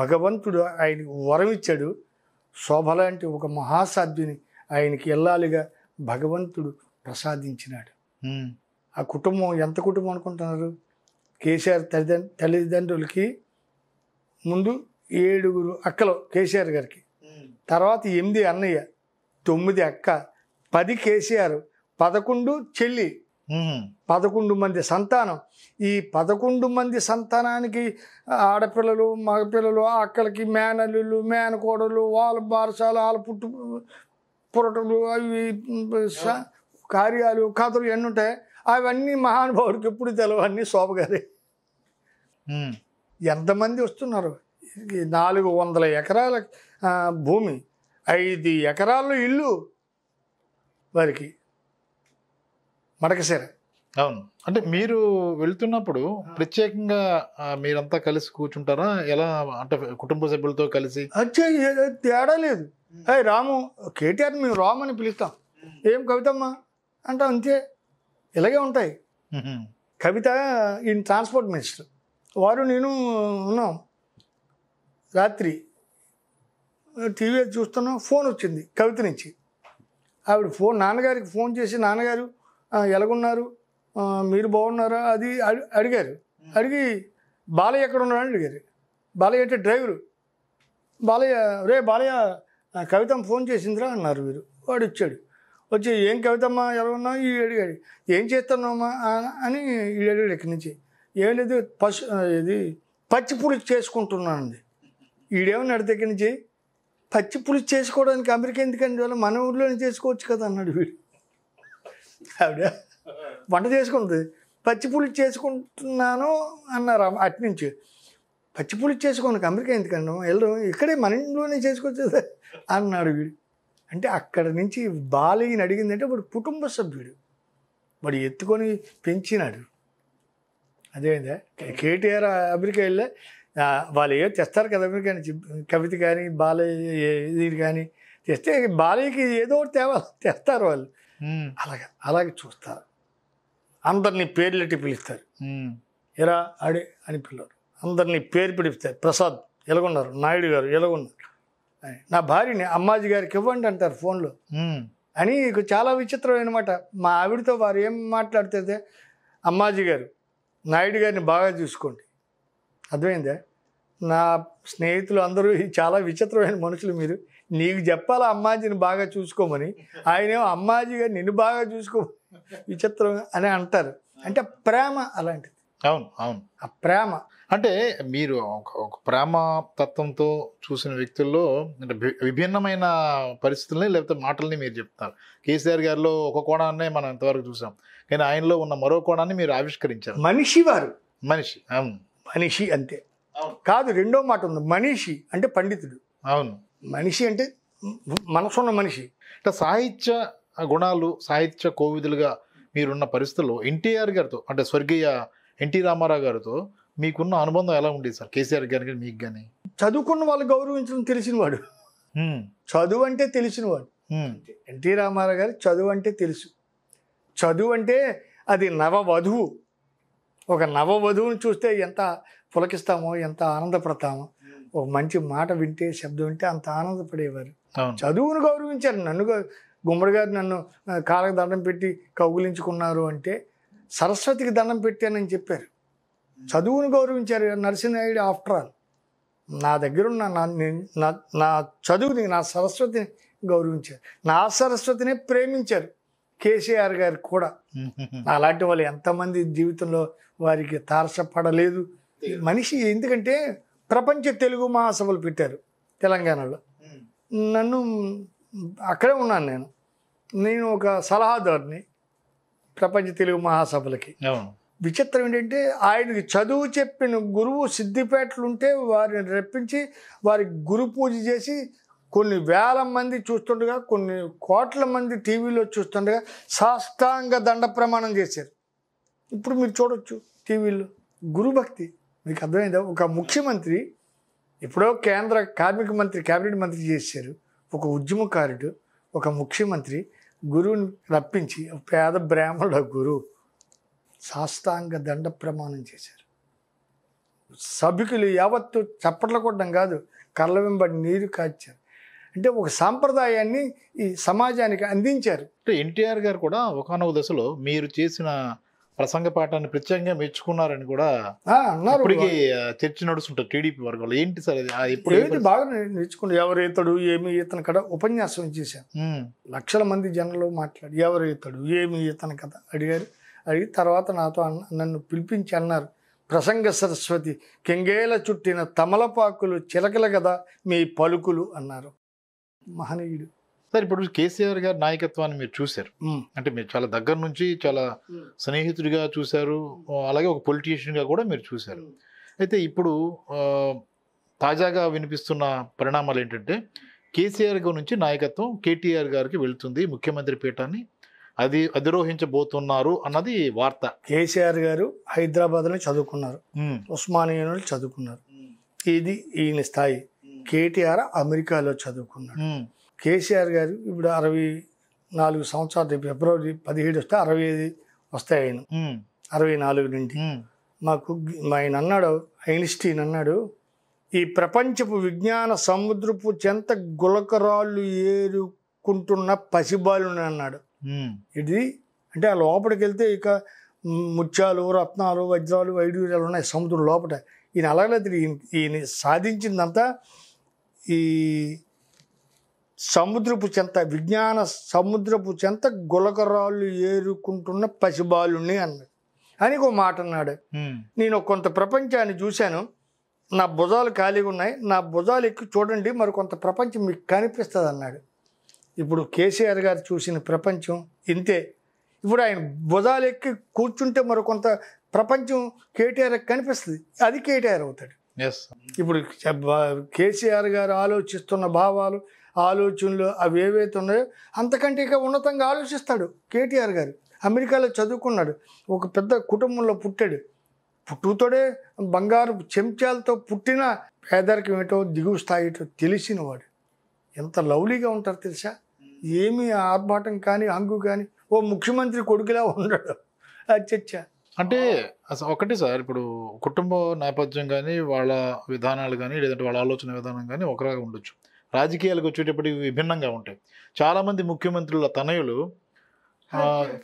భగవంతుడు ఆయనకు వరం ఇచ్చాడు శోభ లాంటి ఒక మహాసాధ్యుని ఆయనకి వెళ్ళాలిగా భగవంతుడు ప్రసాదించినాడు ఆ కుటుంబం ఎంత కుటుంబం అనుకుంటున్నారు కేసీఆర్ తల్లిదండ్రు తల్లిదండ్రులకి ముందు ఏడుగురు అక్కలు కేసీఆర్ గారికి తర్వాత ఎనిమిది అన్నయ్య తొమ్మిది అక్క పది కేసీఆర్ పదకొండు చెల్లి పదకొండు మంది సంతానం ఈ పదకొండు మంది సంతానానికి ఆడపిల్లలు మగపిల్లలు అక్కలకి మేనల్లులు మేనకోడలు వాళ్ళ బారసాలు వాళ్ళ పుట్టు పురటలు అవి కార్యాలు కథలు ఎన్ని ఉంటాయి అవన్నీ మహానుభావుడికి ఎప్పుడు తెలవన్నీ శోభగారే ఎంతమంది వస్తున్నారు నాలుగు వందల ఎకరాల భూమి ఐదు ఎకరాల్లో ఇల్లు వారికి మడకసేర అవును అంటే మీరు వెళ్తున్నప్పుడు ప్రత్యేకంగా మీరంతా కలిసి కూర్చుంటారా ఎలా అంటే కుటుంబ సభ్యులతో కలిసి తేడా లేదు అయ్య రాము కేటీఆర్ మేము రాము అని పిలుస్తాం ఏం కవితమ్మా అంటే అంతే ఇలాగే ఉంటాయి కవిత ఈయన ట్రాన్స్పోర్ట్ మినిస్టర్ వారు నేను ఉన్నాం రాత్రి టీవీ చూస్తున్నాం ఫోన్ వచ్చింది కవిత నుంచి ఆవిడ ఫోన్ నాన్నగారికి ఫోన్ చేసి నాన్నగారు ఎలాగున్నారు మీరు బాగున్నారా అది అడిగారు అడిగి బాలయ్య ఎక్కడ ఉన్నారని అడిగారు బాలయ్య అంటే డ్రైవరు బాలయ్య రే బాలయ్య కవితమ్మ ఫోన్ చేసిందిరా అన్నారు వీరు వాడు ఇచ్చాడు వచ్చి ఏం కవితమ్మా ఎలా ఉన్నావు ఈ అడిగాడు ఏం చేస్తున్నామా అని ఈ అడిగాడు ఇక్కడి నుంచి ఏం లేదు పశు ఇది పచ్చి పులుసు చేసుకుంటున్నానండి ఈడేమని అడితే ఇక్కడి నుంచి పచ్చి పులుసు చేసుకోవడానికి అమెరికా ఎందుకండి వాళ్ళ మన ఊర్లోనే చేసుకోవచ్చు కదా అన్నాడు వీడు ఆవిడ వంట చేసుకుంది పచ్చి పులుసు చేసుకుంటున్నాను అన్నారు అట్నుంచి పచ్చి పులుసు చేసుకోనికి అమెరికా ఎందుకంటే వెళ్ళడం ఇక్కడే మన ఇంట్లోనే చేసుకోవచ్చు కదా అన్నాడు వీడు అంటే అక్కడ నుంచి బాలయ్యని అడిగిందంటే వాడు కుటుంబ సభ్యుడు వాడు ఎత్తుకొని పెంచినాడు అదేందా కేటీఆర్ అమెరికా వెళ్ళే వాళ్ళు ఏదో తెస్తారు కదా అమెరికా నుంచి కవిత కానీ బాలయ్య ఇది కానీ తెస్తే బాలయ్యకి ఏదో ఒకటి తేవా తెస్తారు వాళ్ళు అలాగే అలాగే చూస్తారు అందరినీ పేర్లెట్టి పిలుస్తారు ఎరా అడి అని పిల్లరు అందరినీ పేరు పిలుస్తారు ప్రసాద్ ఎలాగున్నారు నాయుడు గారు ఎలాగున్నారు నా భార్యని అమ్మాజీ గారికి ఇవ్వండి అంటారు ఫోన్లో అని చాలా విచిత్రం అనమాట మా ఆవిడతో వారు ఏం మాట్లాడితే అమ్మాజీ గారు నాయుడు గారిని బాగా చూసుకోండి అర్థమైందే నా స్నేహితులు అందరూ చాలా విచిత్రమైన మనుషులు మీరు నీకు చెప్పాలా అమ్మాజీని బాగా చూసుకోమని ఆయనేమో అమ్మాజీ గారు నిన్ను బాగా చూసుకో విచిత్రం అని అంటారు అంటే ప్రేమ అలాంటిది అవును అవును ఆ ప్రేమ అంటే మీరు ఒక ప్రేమ తత్వంతో చూసిన వ్యక్తుల్లో అంటే విభిన్నమైన పరిస్థితుల్ని లేకపోతే మాటల్ని మీరు చెప్తారు కేసీఆర్ గారిలో ఒక కోణాన్ని మనం ఇంతవరకు చూసాం కానీ ఆయనలో ఉన్న మరో కోణాన్ని మీరు ఆవిష్కరించారు మనిషి వారు మనిషి మనిషి అంతే కాదు రెండో మాట ఉంది మనిషి అంటే పండితుడు అవును మనిషి అంటే మనసున్న మనిషి అంటే సాహిత్య గుణాలు సాహిత్య కోవిదులుగా మీరున్న పరిస్థితుల్లో ఎన్టీఆర్ గారితో అంటే స్వర్గీయ ఎన్టీ రామారావు గారితో మీకున్న అనుబంధం ఎలా ఉండేది సార్ కేసీఆర్ కానీ మీకు కానీ చదువుకున్న వాళ్ళు గౌరవించడం తెలిసినవాడు చదువు అంటే తెలిసినవాడు ఎన్టీ రామారావు గారు చదువు అంటే తెలుసు చదువు అంటే అది నవవధువు ఒక నవవధువుని చూస్తే ఎంత పులకిస్తామో ఎంత ఆనందపడతామో ఒక మంచి మాట వింటే శబ్దం వింటే అంత ఆనందపడేవారు చదువును గౌరవించారు నన్ను గుమ్మడి గారు నన్ను కాలకు దండం పెట్టి కౌగులించుకున్నారు అంటే సరస్వతికి దండం పెట్టానని చెప్పారు చదువును గౌరవించారు నరసింహనాయుడు ఆఫ్టర్ ఆల్ నా దగ్గరున్న నా నా చదువుని నా సరస్వతిని గౌరవించారు నా సరస్వతిని ప్రేమించారు కేసీఆర్ గారు కూడా అలాంటి వాళ్ళు ఎంతమంది జీవితంలో వారికి తారసపడలేదు మనిషి ఎందుకంటే ప్రపంచ తెలుగు మహాసభలు పెట్టారు తెలంగాణలో నన్ను అక్కడే ఉన్నాను నేను నేను ఒక సలహాదారుని ప్రపంచ తెలుగు మహాసభలకి విచిత్రం ఏంటంటే ఆయనకి చదువు చెప్పిన గురువు సిద్ధిపేటలు ఉంటే వారిని రప్పించి వారి గురు పూజ చేసి కొన్ని వేల మంది చూస్తుండగా కొన్ని కోట్ల మంది టీవీలో చూస్తుండగా సాష్టాంగ దండ ప్రమాణం చేశారు ఇప్పుడు మీరు చూడొచ్చు టీవీలో గురుభక్తి మీకు అర్థమైందా ఒక ముఖ్యమంత్రి ఎప్పుడో కేంద్ర కార్మిక మంత్రి కేబినెట్ మంత్రి చేశారు ఒక ఉద్యమకారుడు ఒక ముఖ్యమంత్రి గురువుని రప్పించి పేద బ్రాహ్మణుడు గురువు సాష్టాంగ దండ ప్రమాణం చేశారు సభికులు యావత్తు చప్పట్లు కొట్టడం కాదు కళ్ళ వెంబడి నీరు కాచారు అంటే ఒక సాంప్రదాయాన్ని ఈ సమాజానికి అందించారు ఎన్టీఆర్ గారు కూడా ఒకనొక దశలో మీరు చేసిన ప్రసంగ పాఠాన్ని ప్రత్యేకంగా మెచ్చుకున్నారని కూడా ఇప్పటికీ చర్చ నడుస్తుంటారు టీడీపీ వర్గంలో ఏంటి సార్ ఏంటి బాగా నేర్చుకున్నాడు ఎవరు ఈతడు ఏమి ఈతను కదా ఉపన్యాసం చేశాను లక్షల మంది జనంలో మాట్లాడి ఎవరు ఈతడు ఏమి ఈతను కథ అడిగారు అడిగి తర్వాత నాతో నన్ను పిలిపించి అన్నారు ప్రసంగ సరస్వతి కెంగేల చుట్టిన తమలపాకులు చిలకల కదా మీ పలుకులు అన్నారు మహనీయుడు సార్ ఇప్పుడు కేసీఆర్ గారి నాయకత్వాన్ని మీరు చూశారు అంటే మీరు చాలా దగ్గర నుంచి చాలా స్నేహితుడిగా చూశారు అలాగే ఒక పొలిటీషియన్గా కూడా మీరు చూశారు అయితే ఇప్పుడు తాజాగా వినిపిస్తున్న పరిణామాలు ఏంటంటే కేసీఆర్ గారి నుంచి నాయకత్వం కేటీఆర్ గారికి వెళుతుంది ముఖ్యమంత్రి పీఠాన్ని అది అధిరోహించబోతున్నారు అన్నది వార్త కేసీఆర్ గారు హైదరాబాద్లో చదువుకున్నారు ఉస్మానియాలో చదువుకున్నారు ఇది ఈయన స్థాయి కేటీఆర్ అమెరికాలో చదువుకున్నాడు కేసీఆర్ గారు ఇప్పుడు అరవై నాలుగు సంవత్సరాలు ఫిబ్రవరి పదిహేడు వస్తే అరవై ఐదు వస్తాయి ఆయన అరవై నాలుగు నుండి మాకు ఆయన అన్నాడు ఐన్స్టీన్ అన్నాడు ఈ ప్రపంచపు విజ్ఞాన సముద్రపు చెంత గులకరాళ్ళు ఏరుకుంటున్న పసిబాలు అన్నాడు ఇది అంటే ఆ లోపలికి వెళ్తే ఇక ముత్యాలు రత్నాలు వజ్రాలు వైడూర్యాలు ఉన్నాయి సముద్రం లోపల ఈయన తిరిగి ఈయన సాధించిందంతా ఈ సముద్రపు చెంత విజ్ఞాన సముద్రపు చెంత గులకరాళ్ళు ఏరుకుంటున్న పసిబాలుని అన్నాడు అని ఒక మాట అన్నాడు నేను కొంత ప్రపంచాన్ని చూశాను నా భుజాలు ఖాళీగా ఉన్నాయి నా భుజాలు ఎక్కి చూడండి మరి కొంత ప్రపంచం మీకు కనిపిస్తుంది అన్నాడు ఇప్పుడు కేసీఆర్ గారు చూసిన ప్రపంచం ఇంతే ఇప్పుడు ఆయన భుజాలెక్కి కూర్చుంటే మరికొంత ప్రపంచం కేటీఆర్ కనిపిస్తుంది అది కేటీఆర్ అవుతాడు ఇప్పుడు కేసీఆర్ గారు ఆలోచిస్తున్న భావాలు ఆలోచనలు అవి ఏవైతే ఉన్నాయో అంతకంటే ఇక ఉన్నతంగా ఆలోచిస్తాడు కేటీఆర్ గారు అమెరికాలో చదువుకున్నాడు ఒక పెద్ద కుటుంబంలో పుట్టాడు పుట్టుతోడే బంగారు చెంచాలతో పుట్టిన పేదరికం ఏటో దిగువ స్థాయిటో తెలిసినవాడు ఎంత లవ్లీగా ఉంటారు తెలుసా ఏమీ ఆర్భాటం కానీ అంగు కానీ ఓ ముఖ్యమంత్రి కొడుకులా ఉండడు అచ్చచ్చా అంటే అసలు ఒకటి సార్ ఇప్పుడు కుటుంబ నేపథ్యం కానీ వాళ్ళ విధానాలు కానీ లేదంటే వాళ్ళ ఆలోచన విధానం కానీ ఒకలాగా ఉండొచ్చు రాజకీయాలకు వచ్చేటప్పటికి విభిన్నంగా ఉంటాయి చాలామంది ముఖ్యమంత్రుల తనయులు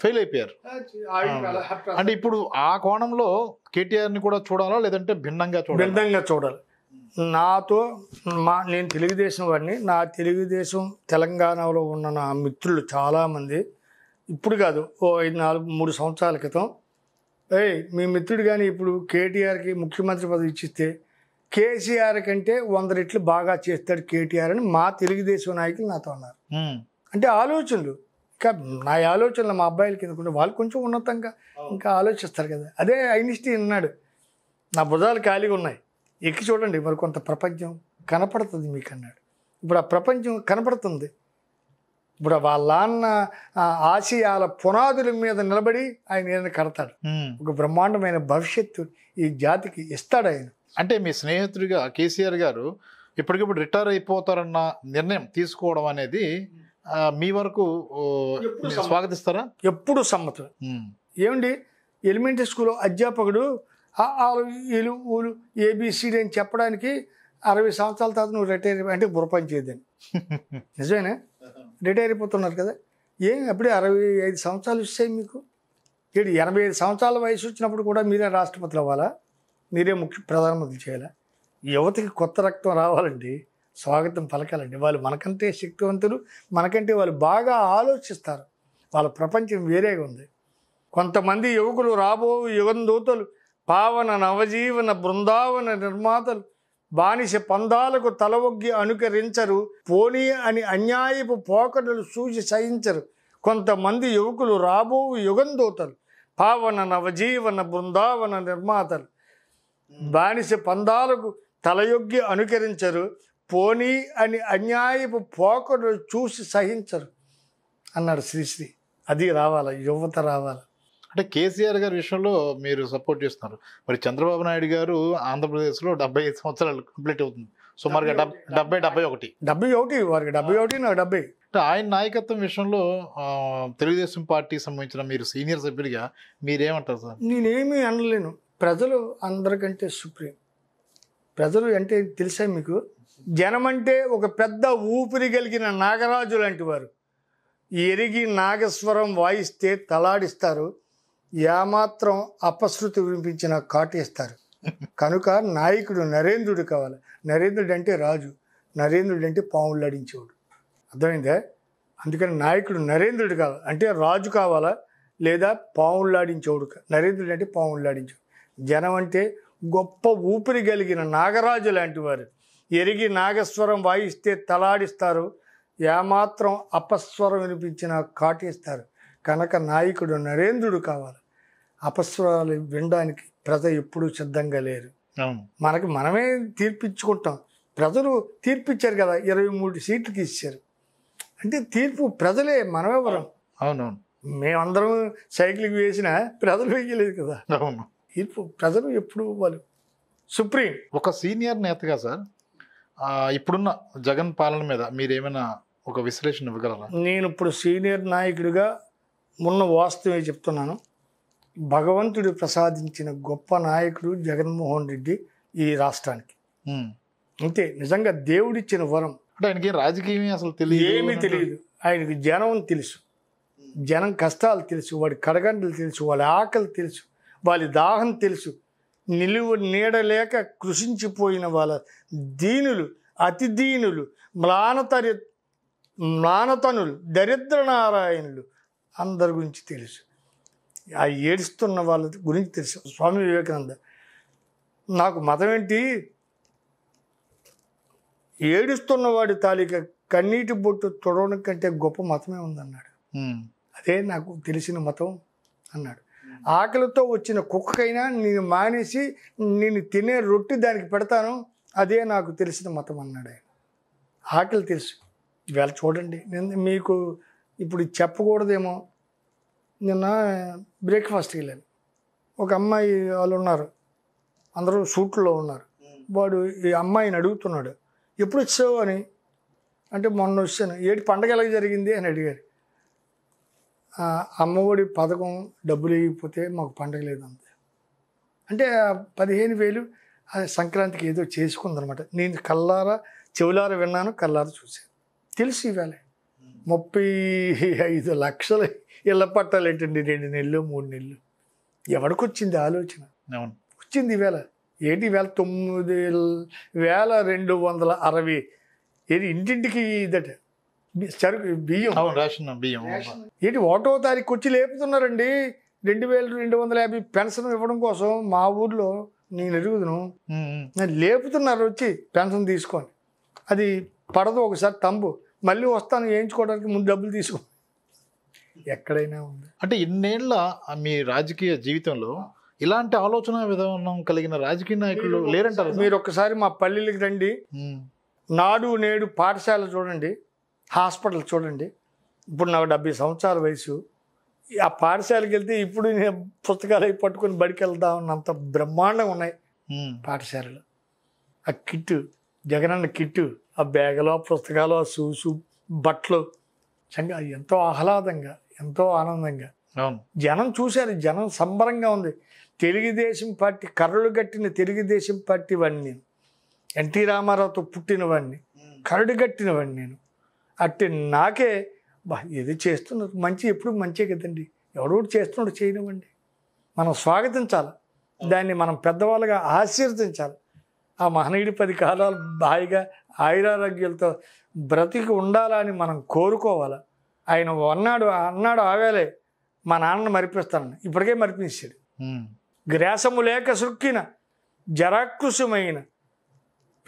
ఫెయిల్ అయిపోయారు అంటే ఇప్పుడు ఆ కోణంలో కేటీఆర్ని కూడా చూడాలా లేదంటే భిన్నంగా చూడాలి భిన్నంగా చూడాలి నాతో మా నేను తెలుగుదేశం వాడిని నా తెలుగుదేశం తెలంగాణలో ఉన్న నా మిత్రులు చాలామంది ఇప్పుడు కాదు ఓ ఐదు నాలుగు మూడు సంవత్సరాల క్రితం ఏయ్ మీ మిత్రుడు కానీ ఇప్పుడు కేటీఆర్కి ముఖ్యమంత్రి పదవి ఇచ్చిస్తే కేసీఆర్ కంటే వంద రెట్లు బాగా చేస్తాడు కేటీఆర్ అని మా తెలుగుదేశం నాయకులు నాతో అన్నారు అంటే ఆలోచనలు ఇంకా నా ఆలోచనలు మా అబ్బాయిల ఎందుకంటే వాళ్ళు కొంచెం ఉన్నతంగా ఇంకా ఆలోచిస్తారు కదా అదే ఐనిస్టీ ఉన్నాడు నా భుజాలు ఖాళీగా ఉన్నాయి ఎక్కి చూడండి మరి కొంత ప్రపంచం కనపడుతుంది మీకు అన్నాడు ఇప్పుడు ఆ ప్రపంచం కనపడుతుంది ఇప్పుడు వాళ్ళ అన్న ఆశయాల పునాదుల మీద నిలబడి ఆయన ఏదైనా కడతాడు ఒక బ్రహ్మాండమైన భవిష్యత్తు ఈ జాతికి ఇస్తాడు ఆయన అంటే మీ స్నేహితుడిగా కేసీఆర్ గారు ఇప్పటికిప్పుడు రిటైర్ అయిపోతారన్న నిర్ణయం తీసుకోవడం అనేది మీ వరకు స్వాగతిస్తారా ఎప్పుడు సమ్మతం ఏమండి ఎలిమెంటరీ స్కూల్ అధ్యాపకుడు వాళ్ళు వీళ్ళు ఊళ్ళు ఏబిసిడి అని చెప్పడానికి అరవై సంవత్సరాల తర్వాత నువ్వు రిటైర్ అంటే బురపని చేయదని నిజమేనా రిటైర్ అయిపోతున్నారు కదా ఏం అప్పుడే అరవై ఐదు సంవత్సరాలు ఇస్తాయి మీకు ఏడు ఎనభై ఐదు సంవత్సరాల వయసు వచ్చినప్పుడు కూడా మీరే రాష్ట్రపతులు అవ్వాలా మీరే ముఖ్య ప్రధానమంత్రి చేయాలా యువతకి కొత్త రక్తం రావాలండి స్వాగతం పలకాలండి వాళ్ళు మనకంటే శక్తివంతులు మనకంటే వాళ్ళు బాగా ఆలోచిస్తారు వాళ్ళ ప్రపంచం వేరేగా ఉంది కొంతమంది యువకులు రాబో యుగం దూతలు పావన నవజీవన బృందావన నిర్మాతలు బానిస పందాలకు తలవొగ్గి అనుకరించరు పోనీ అని అన్యాయపు పోకడలు సూచి సహించరు కొంతమంది యువకులు రాబో యుగం దూతలు పావన నవజీవన బృందావన నిర్మాతలు బానిస పందాలకు తలయొగ్గి అనుకరించరు పోనీ అని అన్యాయపు పోకడలు చూసి సహించరు అన్నాడు శ్రీశ్రీ అది రావాలి యువత రావాలి అంటే కేసీఆర్ గారి విషయంలో మీరు సపోర్ట్ చేస్తున్నారు మరి చంద్రబాబు నాయుడు గారు ఆంధ్రప్రదేశ్లో డెబ్బై ఐదు సంవత్సరాలు కంప్లీట్ అవుతుంది సుమారుగా డెబ్బై డెబ్బై ఒకటి డెబ్బై ఒకటి వారికి డెబ్బై ఒకటి నాకు డెబ్బై ఆయన నాయకత్వం విషయంలో తెలుగుదేశం పార్టీకి సంబంధించిన మీరు సీనియర్ సభ్యుడిగా మీరేమంటారు సార్ నేనేమీ అనలేను ప్రజలు అందరికంటే సుప్రీం ప్రజలు అంటే తెలిసా మీకు జనం అంటే ఒక పెద్ద ఊపిరి కలిగిన నాగరాజు లాంటి వారు ఎరిగి నాగస్వరం వాయిస్తే తలాడిస్తారు ఏమాత్రం అపశృతి వినిపించిన కాటేస్తారు కనుక నాయకుడు నరేంద్రుడు కావాలి నరేంద్రుడు అంటే రాజు నరేంద్రుడు అంటే పాములు అడించేవాడు అర్థమైందే అందుకని నాయకుడు నరేంద్రుడు కావాలి అంటే రాజు కావాలా లేదా ఆడించేవాడు నరేంద్రుడు అంటే ఆడించేవాడు జనం అంటే గొప్ప ఊపిరి కలిగిన నాగరాజు లాంటి వారు ఎరిగి నాగస్వరం వాయిస్తే తలాడిస్తారు ఏమాత్రం అపస్వరం వినిపించినా కాటేస్తారు కనుక నాయకుడు నరేంద్రుడు కావాలి అపస్వరాలు వినడానికి ప్రజ ఎప్పుడూ సిద్ధంగా లేరు మనకి మనమే తీర్పిచ్చుకుంటాం ప్రజలు తీర్పిచ్చారు కదా ఇరవై మూడు సీట్లు ఇచ్చారు అంటే తీర్పు ప్రజలే వరం అవునవును మేమందరం సైకిల్కి వేసిన ప్రజలు వేయలేదు కదా అవును తీర్పు ప్రజలు ఎప్పుడు ఇవ్వాలి సుప్రీం ఒక సీనియర్ నేతగా సార్ ఇప్పుడున్న జగన్ పాలన మీద మీరేమైనా ఒక విశ్లేషణ ఇవ్వగలరా నేను ఇప్పుడు సీనియర్ నాయకుడిగా ఉన్న వాస్తవే చెప్తున్నాను భగవంతుడు ప్రసాదించిన గొప్ప నాయకుడు జగన్మోహన్ రెడ్డి ఈ రాష్ట్రానికి అంతే నిజంగా దేవుడిచ్చిన వరం అంటే ఆయనకి రాజకీయం అసలు తెలియదు ఏమీ తెలియదు ఆయనకి జనం తెలుసు జనం కష్టాలు తెలుసు వాడి కడగంటలు తెలుసు వాళ్ళ ఆకలి తెలుసు వాళ్ళ దాహం తెలుసు నిలువ నీడలేక కృషించిపోయిన వాళ్ళ దీనులు అతి దీనులు మ్లానతరి మ్లానతనులు దరిద్రనారాయణులు అందరి గురించి తెలుసు ఆ ఏడుస్తున్న వాళ్ళ గురించి తెలుసు స్వామి వివేకానంద నాకు మతం ఏంటి ఏడుస్తున్న వాడి తాలిక కన్నీటి బొట్టు తొడవడం కంటే గొప్ప మతమే ఉందన్నాడు అదే నాకు తెలిసిన మతం అన్నాడు ఆకలితో వచ్చిన కుక్కకైనా నేను మానేసి నేను తినే రొట్టి దానికి పెడతాను అదే నాకు తెలిసిన మతం అన్నాడు ఆయన ఆకలి తెలుసు ఇవాళ చూడండి నేను మీకు ఇప్పుడు చెప్పకూడదేమో నిన్న బ్రేక్ఫాస్ట్కి వెళ్ళాను ఒక అమ్మాయి వాళ్ళు ఉన్నారు అందరూ సూట్లో ఉన్నారు వాడు ఈ అమ్మాయిని అడుగుతున్నాడు ఎప్పుడు వచ్చావు అని అంటే మొన్న వచ్చాను ఏటి పండగ ఎలా జరిగింది అని అడిగారు అమ్మఒడి పథకం డబ్బులు ఇవ్వకపోతే మాకు పండగ లేదంది అంటే పదిహేను వేలు సంక్రాంతికి ఏదో చేసుకుందనమాట నేను కల్లారా చెవులారా విన్నాను కల్లారా చూశాను తెలుసు ఇవాళ ముప్పై ఐదు లక్షలు ఇళ్ళ ఏంటండి రెండు నెలలు మూడు నెలలు ఎవరికి వచ్చింది ఆలోచన వచ్చింది ఈవేళ ఏంటి వేల తొమ్మిది వేల రెండు వందల అరవై ఏది ఇంటింటికి ఇదట సరుకు బియ్యం రేషన్ బియ్యం ఏంటి ఒకటో తారీఖు వచ్చి లేపుతున్నారండి రెండు వేల రెండు వందల యాభై పెన్షన్ ఇవ్వడం కోసం మా ఊర్లో నేను ఎరుగుదను లేపుతున్నారు వచ్చి పెన్షన్ తీసుకొని అది పడదు ఒకసారి తంబు మళ్ళీ వస్తాను వేయించుకోవడానికి ముందు డబ్బులు తీసుకో ఎక్కడైనా ఉంది అంటే ఇన్నేళ్ళ మీ రాజకీయ జీవితంలో ఇలాంటి ఆలోచన విధానం కలిగిన రాజకీయ నాయకులు లేరంటారు మీరు ఒకసారి మా పల్లెలకు రండి నాడు నేడు పాఠశాల చూడండి హాస్పిటల్ చూడండి ఇప్పుడు నాకు డెబ్బై సంవత్సరాల వయసు ఆ పాఠశాలకి వెళ్తే ఇప్పుడు నేను పుస్తకాలు పట్టుకొని బడికి వెళ్దామన్నంత బ్రహ్మాండంగా ఉన్నాయి పాఠశాలలో ఆ కిట్టు జగనన్న కిట్టు ఆ ఆ పుస్తకాలు ఆ షూసు బట్టలు చంగా ఎంతో ఆహ్లాదంగా ఎంతో ఆనందంగా జనం చూశారు జనం సంబరంగా ఉంది తెలుగుదేశం పార్టీ కర్రలు కట్టిన తెలుగుదేశం పార్టీ వాడిని నేను ఎన్టీ రామారావుతో పుట్టినవాడిని కరడు కట్టినవాడిని నేను అట్టి నాకే బా ఏదో చేస్తున్నారు మంచి ఎప్పుడు మంచి కదండి ఎవడోడు చేస్తున్నాడు చేయనివ్వండి మనం స్వాగతించాలి దాన్ని మనం పెద్దవాళ్ళుగా ఆశీర్వదించాలి ఆ మహనీయుడి పది కాలాలు బాయిగా ఆయురారోగ్యులతో బ్రతికి ఉండాలని మనం కోరుకోవాలి ఆయన అన్నాడు అన్నాడు ఆవేలే మా నాన్నను మరిపిస్తానని ఇప్పటికే మరిపించాడు గ్రాసము లేక సుక్కిన జరాక్కుసుమైన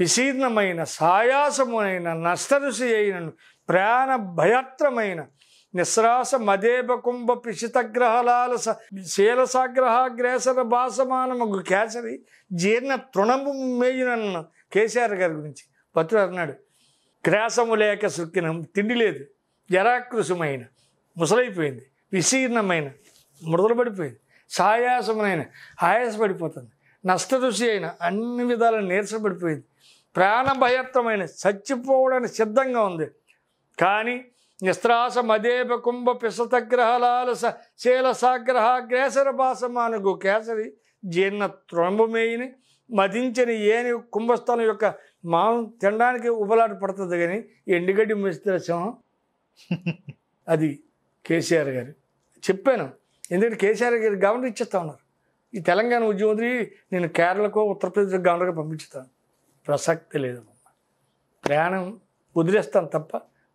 విశీర్ణమైన సాయాసమునైన నష్టరుషి అయిన ప్రాణ భయాత్రమైన నిశ్రాస మదేప కుంభ పిశితగ్రహలాల శీలసాగ్రహ గ్రేసర భాసమానమగు కేసరి జీర్ణ తృణము మేయునన్న కేసీఆర్ గారి గురించి పత్రుడు అన్నాడు గ్రాసము లేక సుక్కిన తిండి లేదు జరాకృశమైన ముసలైపోయింది విశీర్ణమైన పడిపోయింది సాయాసమైన ఆయాసపడిపోతుంది నష్టదృషి అయిన అన్ని విధాల నీరసపడిపోయింది ప్రాణభయత్వమైన చచ్చిపోవడానికి సిద్ధంగా ఉంది కానీ నిస్త్రాస మదేప కుంభ పిసతగ్రహలాలస శీలసాగ్రహ భాసమానుగు కేసరి జీర్ణ త్రొంబమేయిని మదించని ఏని కుంభస్థలం యొక్క మాంసం తినడానికి ఉబలాట పడుతుంది కానీ ఎండుగడ్డి మెస్తే సింహం అది కేసీఆర్ గారు చెప్పాను ఎందుకంటే కేసీఆర్ గారు గవర్నర్ ఇచ్చేస్తా ఉన్నారు ఈ తెలంగాణ ముఖ్యమంత్రి నేను కేరళకో ఉత్తరప్రదేశ్ గవర్నర్గా పంపించుతాను ప్రసక్తి లేదు ప్రయాణం వదిలేస్తాను తప్ప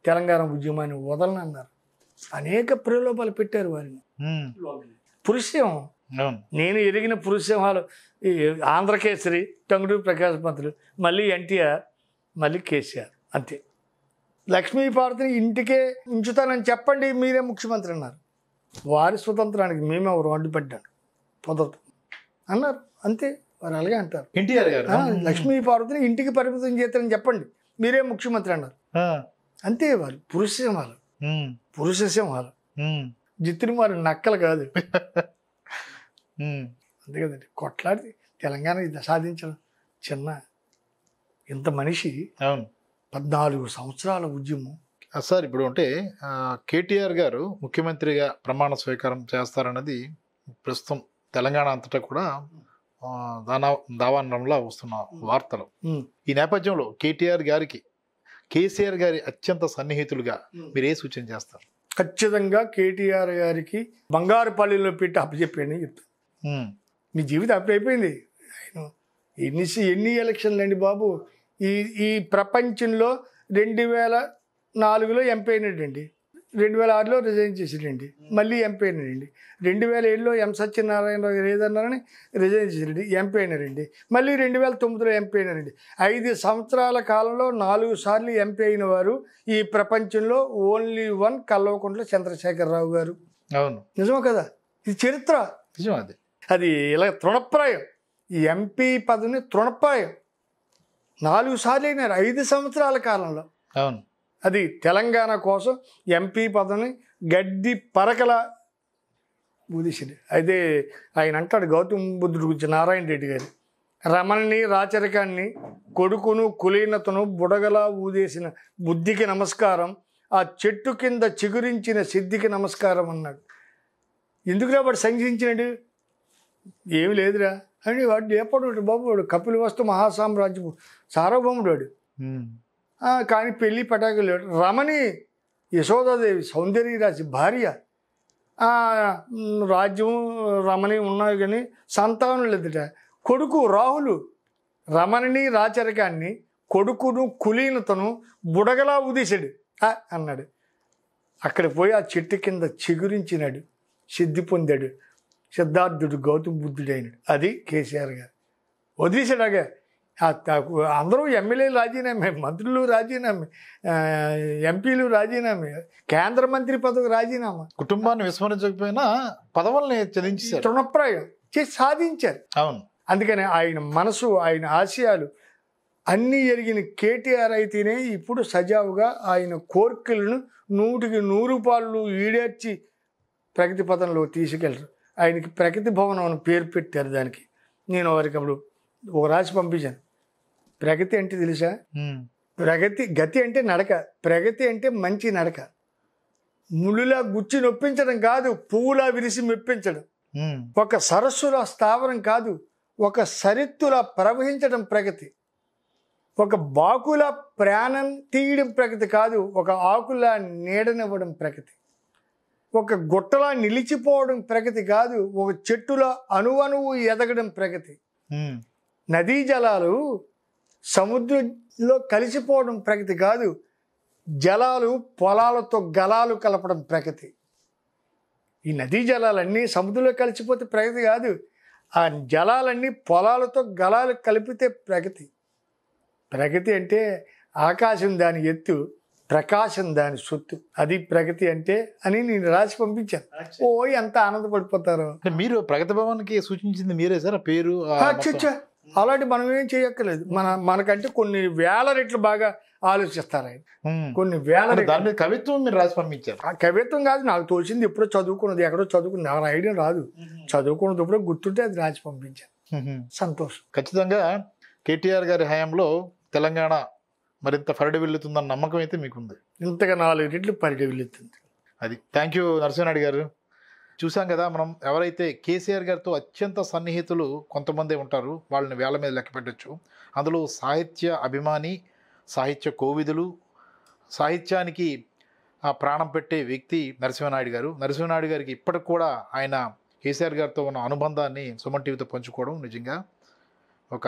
తెలంగాణ ఉద్యమాన్ని వదలనన్నారు అనేక ప్రలోభాలు పెట్టారు వారిని పురుషం నేను ఎరిగిన పురుషసింహాలు ఈ ఆంధ్రకేసరి టంగుడు ప్రకాశ్ మంత్రులు మళ్ళీ ఎన్టీఆర్ మళ్ళీ కేసీఆర్ అంతే లక్ష్మీపార్వతిని ఇంటికే ఉంచుతానని చెప్పండి మీరే ముఖ్యమంత్రి అన్నారు వారి స్వతంత్రానికి మేమెవరు అడ్డుపడ్డాను పొందదు అన్నారు అంతే వారు అలాగే అంటారు ఎన్టీఆర్ గారు లక్ష్మీపార్వతిని ఇంటికి పరిమితం చేస్తారని చెప్పండి మీరే ముఖ్యమంత్రి అన్నారు అంతే వారు పురుష సింహాలు పురుష సింహాలు జిత్తుని వారు నక్కలు కాదు అంతే కదండి కొట్లాడి తెలంగాణ సాధించిన చిన్న ఇంత మనిషి అవును పద్నాలుగు సంవత్సరాల ఉద్యమం సార్ ఇప్పుడు అంటే కేటీఆర్ గారు ముఖ్యమంత్రిగా ప్రమాణ స్వీకారం చేస్తారన్నది ప్రస్తుతం తెలంగాణ అంతటా కూడా దానా దావాండంలో వస్తున్న వార్తలు ఈ నేపథ్యంలో కేటీఆర్ గారికి కేసీఆర్ గారి అత్యంత సన్నిహితులుగా మీరు ఏ సూచన చేస్తారు ఖచ్చితంగా కేటీఆర్ గారికి బంగారుపల్లిలో పెట్టి అప్పచెప్పాడని చెప్తాను మీ జీవితం అప్పుడైపోయింది ఆయన ఎన్ని ఎన్ని ఎలక్షన్లు అండి బాబు ఈ ఈ ప్రపంచంలో రెండు వేల నాలుగులో ఎంపీ అయినాడండి రెండు వేల ఆరులో రిజైన్ చేసాడండి మళ్ళీ ఎంపీ అయినాడండి రెండు వేల ఏడులో ఎం సత్యనారాయణరావు ఏదన్నారని రిజైన్ చేసాడండి ఎంపీ అయినారండి మళ్ళీ రెండు వేల తొమ్మిదిలో ఎంపీ అయినారండి ఐదు సంవత్సరాల కాలంలో నాలుగు సార్లు ఎంపీ అయిన వారు ఈ ప్రపంచంలో ఓన్లీ వన్ కల్వకుంట్ల చంద్రశేఖరరావు గారు అవును నిజమే కదా ఇది చరిత్ర నిజం అది అది ఇలా తృణప్రాయం ఈ ఎంపీ పదవిని తృణప్రాయం నాలుగు సార్లు అయినారు ఐదు సంవత్సరాల కాలంలో అవును అది తెలంగాణ కోసం ఎంపీ పదవిని గడ్డి పరకల బుధిషుడు అయితే ఆయన అంటాడు గౌతమ్ బుద్ధుడు గురించి నారాయణ రెడ్డి గారు రమణని రాచరికాన్ని కొడుకును కులీనతను బుడగలా ఊదేసిన బుద్ధికి నమస్కారం ఆ చెట్టు కింద చిగురించిన సిద్ధికి నమస్కారం అన్నాడు ఎందుకు రాబడి సంఘించినాడు ఏమి లేదురా అని వాడు ఏపడు బాబు వాడు కపిల వస్తు మహాసామ్రాజ్యం సార్వభౌముడు వాడు కానీ పెళ్ళి పటాకులు రమణి యశోదాదేవి రాశి భార్య రాజ్యం రమణి ఉన్నాయి కానీ సంతానం లేదుట కొడుకు రాహులు రమణిని రాచరికాన్ని కొడుకును కులీనతను బుడగలా ఉదీశాడు అన్నాడు అక్కడ పోయి ఆ చెట్టు కింద చిగురించినాడు సిద్ధి పొందాడు సిద్ధార్థుడు గౌతమ బుద్ధుడైన అది కేసీఆర్ గారు వదిలేసాడాగా అందరూ ఎమ్మెల్యేలు రాజీనామే మంత్రులు రాజీనామే ఎంపీలు రాజీనామే కేంద్ర మంత్రి పదవి రాజీనామా కుటుంబాన్ని విస్మరించకపోయినా పదవుల్ని చెల్లించారు తృణప్రాయం చేసి సాధించారు అవును అందుకని ఆయన మనసు ఆయన ఆశయాలు అన్నీ జరిగిన కేటీఆర్ అయితేనే ఇప్పుడు సజావుగా ఆయన కోర్కెలను నూటికి నూరు పాళ్ళు ఈడేర్చి ప్రగతి పదంలో తీసుకెళ్ళరు ఆయనకి ప్రగతి భవనం అని పేరు పెట్టారు దానికి నేను వారికి అప్పుడు ఒక రాసి పంపించాను ప్రగతి అంటే తెలుసా ప్రగతి గతి అంటే నడక ప్రగతి అంటే మంచి నడక ముళ్ళులా గుచ్చి నొప్పించడం కాదు పువ్వులా విరిసి మెప్పించడం ఒక సరస్సులా స్థావరం కాదు ఒక సరిత్తులా ప్రవహించడం ప్రగతి ఒక బాకులా ప్రాణం తీయడం ప్రగతి కాదు ఒక ఆకులా నీడనివ్వడం ప్రగతి ఒక గుట్టలా నిలిచిపోవడం ప్రగతి కాదు ఒక చెట్టులో అణువణువు ఎదగడం ప్రగతి నదీ జలాలు సముద్రంలో కలిసిపోవడం ప్రగతి కాదు జలాలు పొలాలతో గలాలు కలపడం ప్రగతి ఈ నదీ జలాలన్నీ సముద్రంలో కలిసిపోతే ప్రగతి కాదు ఆ జలాలన్నీ పొలాలతో గలాలు కలిపితే ప్రగతి ప్రగతి అంటే ఆకాశం దాని ఎత్తు ప్రకాశం దాని సొత్తు అది ప్రగతి అంటే అని నేను రాసి పంపించాను ఓ ఎంత ఆనందపడిపోతారు మీరు ప్రగతి భవన్కి సూచించింది మీరే సార్ పేరు అలాంటి మనం ఏం చేయక్కర్లేదు మన మనకంటే కొన్ని వేల రెట్లు బాగా ఆలోచిస్తారు ఆయన కొన్ని వేల దాని కవిత్వం మీరు రాసి పంపించారు ఆ కవిత్వం కాదు నాకు తోచింది ఎప్పుడో చదువుకున్నది ఎక్కడో చదువుకున్నది నా ఐడియా రాదు చదువుకున్నది ఎప్పుడో గుర్తుంటే అది రాసి పంపించాను సంతోషం ఖచ్చితంగా కేటీఆర్ గారి హయాంలో తెలంగాణ మరింత పరిడి వెళ్ళుతుందన్న నమ్మకం అయితే మీకుంది ఇంతగా నాలుగు రెట్లు పరిడి వెళ్ళుతుంది అది థ్యాంక్ యూ నరసింహనాయుడు గారు చూసాం కదా మనం ఎవరైతే కేసీఆర్ గారితో అత్యంత సన్నిహితులు కొంతమంది ఉంటారు వాళ్ళని వేల మీద లెక్క పెట్టచ్చు అందులో సాహిత్య అభిమాని సాహిత్య కోవిదులు సాహిత్యానికి ప్రాణం పెట్టే వ్యక్తి నరసింహనాయుడు గారు నరసింహనాయుడు గారికి ఇప్పటికి కూడా ఆయన కేసీఆర్ గారితో ఉన్న అనుబంధాన్ని సుమన్ టీవీతో పంచుకోవడం నిజంగా ఒక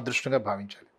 అదృష్టంగా భావించాలి